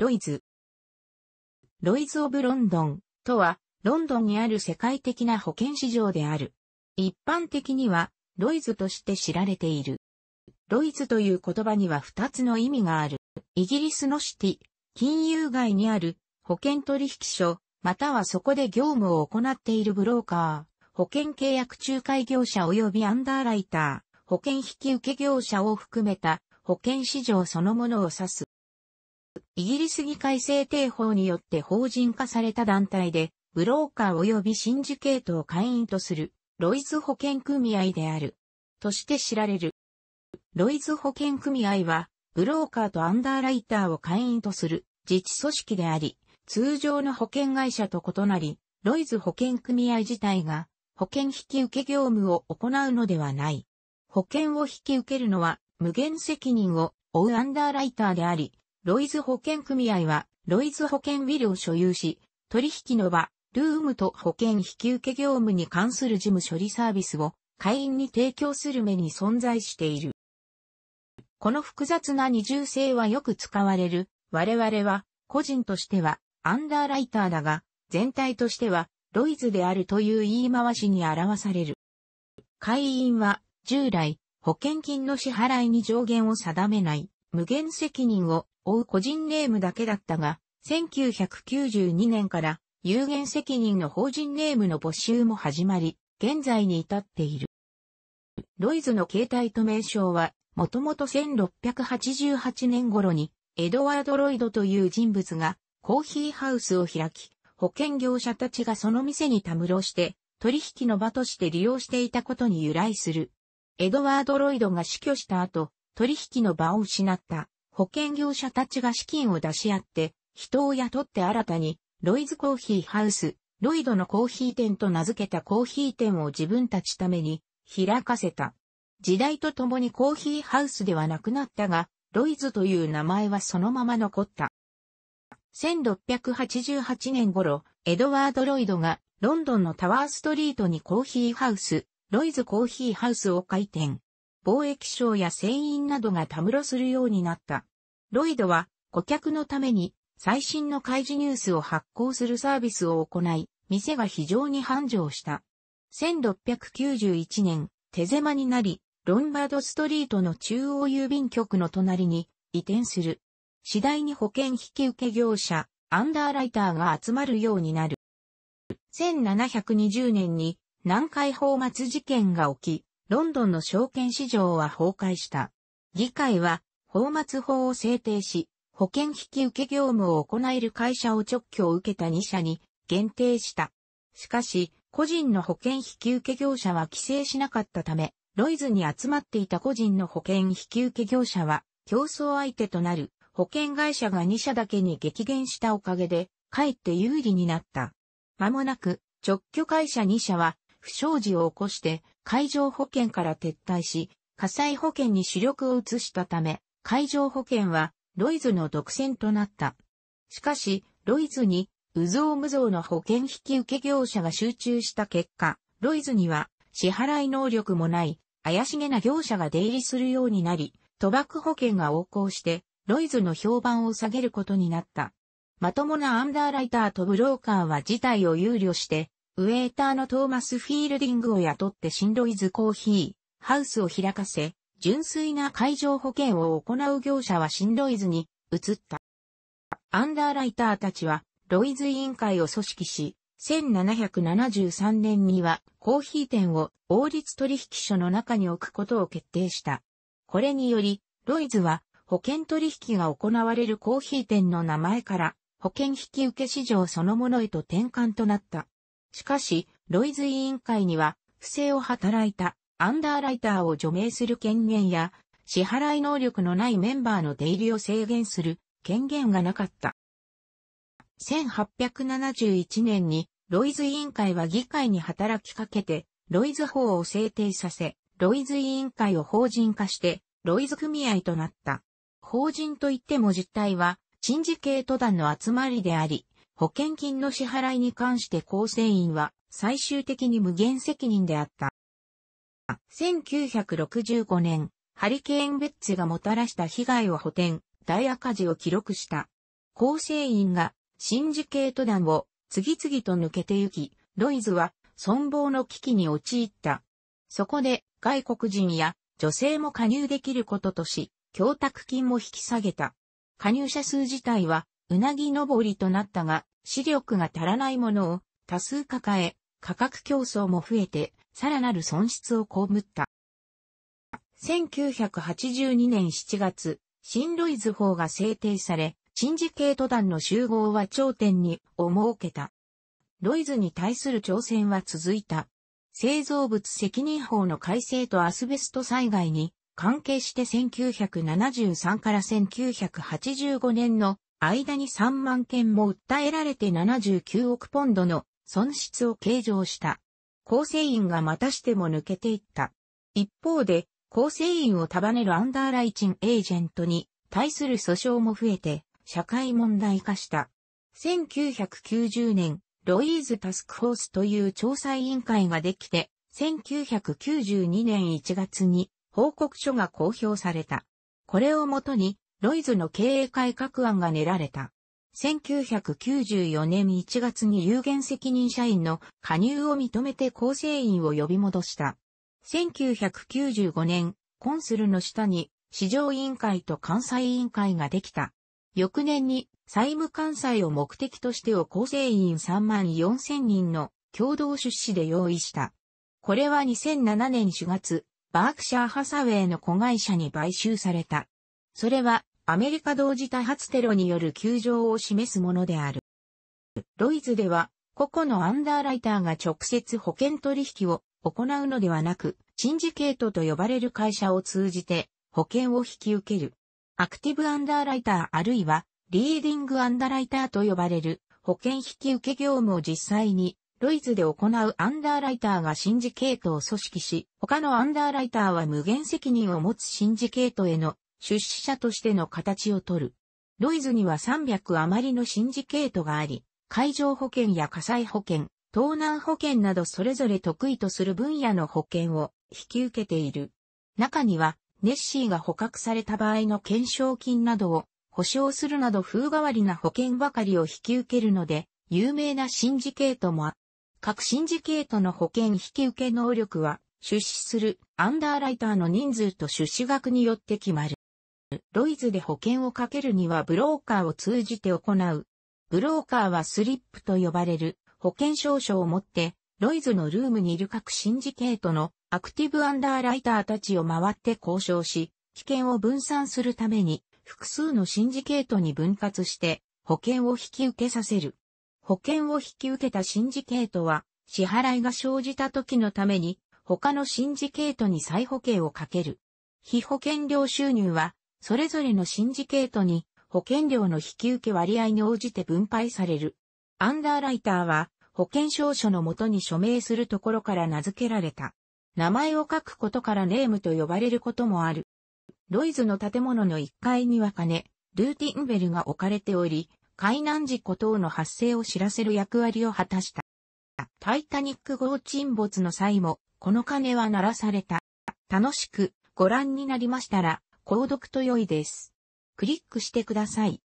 ロイズ。ロイズ・オブ・ロンドンとは、ロンドンにある世界的な保険市場である。一般的には、ロイズとして知られている。ロイズという言葉には二つの意味がある。イギリスのシティ、金融街にある保険取引所、またはそこで業務を行っているブローカー、保険契約仲介業者及びアンダーライター、保険引受業者を含めた保険市場そのものを指す。イギリス議会制定法によって法人化された団体で、ブローカー及びシンジケートを会員とする、ロイズ保険組合である、として知られる。ロイズ保険組合は、ブローカーとアンダーライターを会員とする自治組織であり、通常の保険会社と異なり、ロイズ保険組合自体が保険引受業務を行うのではない。保険を引き受けるのは無限責任を負うアンダーライターであり、ロイズ保険組合は、ロイズ保険ビルを所有し、取引の場、ルームと保険引受業務に関する事務処理サービスを会員に提供する目に存在している。この複雑な二重性はよく使われる。我々は、個人としては、アンダーライターだが、全体としては、ロイズであるという言い回しに表される。会員は、従来、保険金の支払いに上限を定めない。無限責任を負う個人ネームだけだったが、1992年から有限責任の法人ネームの募集も始まり、現在に至っている。ロイズの携帯と名称は、もともと1688年頃に、エドワード・ロイドという人物が、コーヒーハウスを開き、保険業者たちがその店にたむろして、取引の場として利用していたことに由来する。エドワード・ロイドが死去した後、取引の場を失った保険業者たちが資金を出し合って人を雇って新たにロイズコーヒーハウス、ロイドのコーヒー店と名付けたコーヒー店を自分たちために開かせた。時代とともにコーヒーハウスではなくなったが、ロイズという名前はそのまま残った。1688年頃、エドワード・ロイドがロンドンのタワーストリートにコーヒーハウス、ロイズコーヒーハウスを開店。貿易商や船員などがたむろするようになった。ロイドは顧客のために最新の開示ニュースを発行するサービスを行い、店が非常に繁盛した。1691年、手狭になり、ロンバードストリートの中央郵便局の隣に移転する。次第に保険引受業者、アンダーライターが集まるようになる。1720年に南海放末事件が起き、ロンドンの証券市場は崩壊した。議会は、放末法を制定し、保険引受業務を行える会社を直挙を受けた2社に限定した。しかし、個人の保険引受業者は規制しなかったため、ロイズに集まっていた個人の保険引受業者は、競争相手となる保険会社が2社だけに激減したおかげで、かえって有利になった。間もなく、直居会社2社は不祥事を起こして海上保険から撤退し、火災保険に主力を移したため、海上保険はロイズの独占となった。しかし、ロイズに、有造無造の保険引き受け業者が集中した結果、ロイズには支払い能力もない、怪しげな業者が出入りするようになり、賭博保険が横行して、ロイズの評判を下げることになった。まともなアンダーライターとブローカーは事態を憂慮して、ウェーターのトーマス・フィールディングを雇ってシンロイズコーヒー、ハウスを開かせ、純粋な海上保険を行う業者はシンロイズに移った。アンダーライターたちは、ロイズ委員会を組織し、1773年にはコーヒー店を王立取引所の中に置くことを決定した。これにより、ロイズは保険取引が行われるコーヒー店の名前から保険引受市場そのものへと転換となった。しかし、ロイズ委員会には、不正を働いたアンダーライターを除名する権限や、支払い能力のないメンバーの出入りを制限する権限がなかった。1871年に、ロイズ委員会は議会に働きかけて、ロイズ法を制定させ、ロイズ委員会を法人化して、ロイズ組合となった。法人といっても実態は、陳事系都団の集まりであり、保険金の支払いに関して構成員は最終的に無限責任であった。1965年、ハリケーンベッツがもたらした被害を補填、大赤字を記録した。構成員がシンジケート団を次々と抜けて行き、ロイズは存亡の危機に陥った。そこで外国人や女性も加入できることとし、供託金も引き下げた。加入者数自体はうなぎ登りとなったが、視力が足らないものを多数抱え、価格競争も増えて、さらなる損失をこむった。1982年7月、新ロイズ法が制定され、シ事系ケ団の集合は頂点にを設けた。ロイズに対する挑戦は続いた。製造物責任法の改正とアスベスト災害に関係して1973から1985年の間に3万件も訴えられて79億ポンドの損失を計上した。構成員がまたしても抜けていった。一方で、構成員を束ねるアンダーライチンエージェントに対する訴訟も増えて、社会問題化した。1990年、ロイーズタスクフォースという調査委員会ができて、1992年1月に報告書が公表された。これをもとにロイズの経営改革案が練られた。1994年1月に有限責任社員の加入を認めて構成員を呼び戻した。1995年、コンスルの下に市場委員会と関西委員会ができた。翌年に債務関西を目的としてを構成員3万4千人の共同出資で用意した。これは2007年4月、バークシャーハサウェイの子会社に買収された。それはアメリカ同時多発テロによる窮状を示すものである。ロイズでは、個々のアンダーライターが直接保険取引を行うのではなく、シンジケートと呼ばれる会社を通じて保険を引き受ける。アクティブアンダーライターあるいはリーディングアンダーライターと呼ばれる保険引き受け業務を実際にロイズで行うアンダーライターがシンジケートを組織し、他のアンダーライターは無限責任を持つシンジケートへの出資者としての形をとる。ロイズには300余りのシンジケートがあり、海上保険や火災保険、盗難保険などそれぞれ得意とする分野の保険を引き受けている。中には、ネッシーが捕獲された場合の懸賞金などを保証するなど風変わりな保険ばかりを引き受けるので、有名なシンジケートもある。各シンジケートの保険引き受け能力は、出資するアンダーライターの人数と出資額によって決まる。ロイズで保険をかけるにはブローカーを通じて行う。ブローカーはスリップと呼ばれる保険証書を持って、ロイズのルームにいる各シンジケートのアクティブアンダーライターたちを回って交渉し、危険を分散するために複数のシンジケートに分割して保険を引き受けさせる。保険を引き受けたシンジケートは支払いが生じた時のために他のシンジケートに再保険をかける。非保険料収入はそれぞれのシンジケートに保険料の引き受け割合に応じて分配される。アンダーライターは保険証書のもとに署名するところから名付けられた。名前を書くことからネームと呼ばれることもある。ロイズの建物の1階には金、ルーティンベルが置かれており、海難事故等の発生を知らせる役割を果たした。タイタニック号沈没の際も、この鐘は鳴らされた。楽しくご覧になりましたら、購読と良いです。クリックしてください。